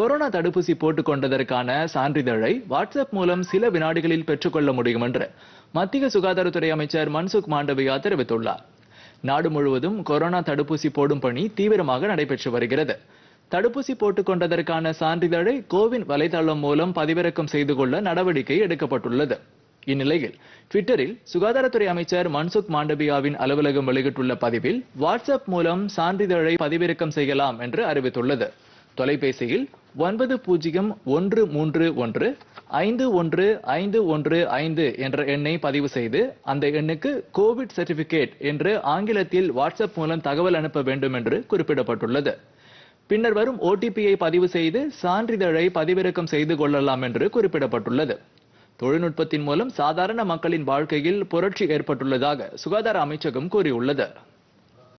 corona தடுப்பூசி போட்டுக் கொண்டதற்கான சான்றிதழை வாட்ஸ்அப் மூலம் சில வினாடிகளில் பெற்றுக்கொள்ள முடியும் என்று மத்திய சுகாதாரத்துறை அமைச்சர் மன்சுக் மாண்டவியா தெரிவித்துள்ளார் நாடு முழுவதும் கொரோனா தடுப்பூசி போடும் பணி தீவிரமாக நடைபெற்று வருகிறது தடுப்பூசி போட்டுக் கொண்டதற்கான சான்றிதழை கோவின் வலைதளம் மூலம் பதிவிறக்கம் செய்து கொள்ள நடவடிக்கை எடுக்கப்பட்டுள்ளது இந்நிலையில் ட்விட்டரில் சுகாதாரத்துறை அமைச்சர் மன்சுக் மாண்டபியாவின் அலுவலகம் வெளியிட்டுள்ள பதிவில் வாட்ஸ்அப் மூலம் சான்றிதழை பதிவிறக்கம் செய்யலாம் என்று அறிவித்துள்ளது தொலைபேசியில் ஒன்பது பூஜ்ஜியம் ஒன்று மூன்று ஒன்று ஐந்து ஒன்று ஐந்து ஒன்று ஐந்து என்ற எண்ணை பதிவு செய்து அந்த எண்ணுக்கு கோவிட் சர்டிபிகேட் என்று ஆங்கிலத்தில் வாட்ஸ்அப் மூலம் தகவல் அனுப்ப வேண்டும் என்று குறிப்பிடப்பட்டுள்ளது பின்னர் வரும் ஓடிபியை பதிவு செய்து சான்றிதழை பதிவிறக்கம் செய்து கொள்ளலாம் என்று குறிப்பிடப்பட்டுள்ளது தொழில்நுட்பத்தின் மூலம் சாதாரண மக்களின் வாழ்க்கையில் புரட்சி ஏற்பட்டுள்ளதாக சுகாதார அமைச்சகம் கூறியுள்ளது